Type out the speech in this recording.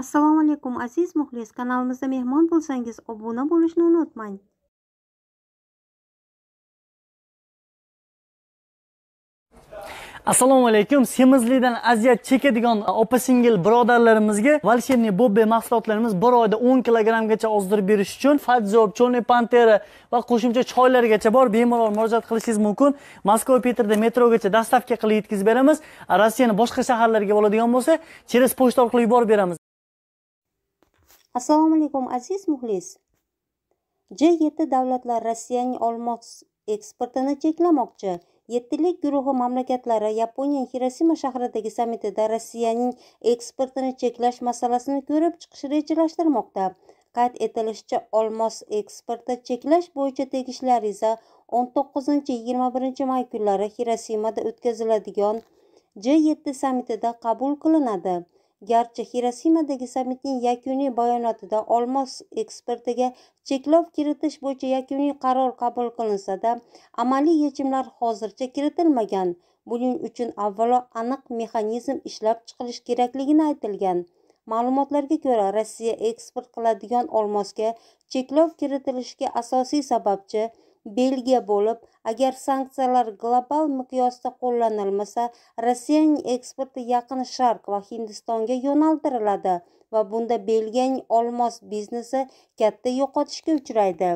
assalomu alaykum aziz muxlis kanalimizda mehmon bo'lsangiz obuna bo'lishni unutmang assalomu alaykum semizlikdan aziyat chekadigan opa singil birodarlarimizga волшебный bobbe mahsulotlarimiz bir oyda o'n kilogrammgacha ozdirib berish uchun fadziob черный pantera va qo'shimcha choylargacha bor bemalol murojaat qilishingiz mumkin moskva petrda metrogacha dostavka qilib yetkazib beramiz Rossiyaning boshqa shaharlariga bo'ladigan bo'lsa через pochta orqali yuborib beramiz assalomu alaykum aziz muxlis j yetti davlatlar rossiyaning olmos eksportini cheklamoqchi yettilik guruhi mamlakatlari yaponiya xirosima shahridagi sammitida rossiyaning eksportini cheklash masalasini ko'rib chiqish rejalashtirmoqda qayd etilishicha olmos eksporti cheklash bo'yicha tegishli ariza o'n to'qqizinchi yigirma birinchi may kunlari xirosimada o'tkaziladigan j yetti sammitida qabul qilinadi garchi xirosimadagi sammitning yakuniy bayonotida olmos eksportiga cheklov kiritish bo'yicha yakuniy qaror qabul qilinsada da amaliy yechimlar hozircha kiritilmagan buning uchun avvalo aniq mexanizm ishlab chiqilish kerakligini aytilgan ma'lumotlarga ko'ra rossiya eksport qiladigan olmosga cheklov kiritilishiga asosiy sababchi belgiya bo'lib agar sanksiyalar global miqyosda qo'llanilmasa rossiyaning eksporti yaqin sharq va hindistonga yo'naltiriladi va bunda belgiyaning olmos biznesi katta yo'qotishga uchraydi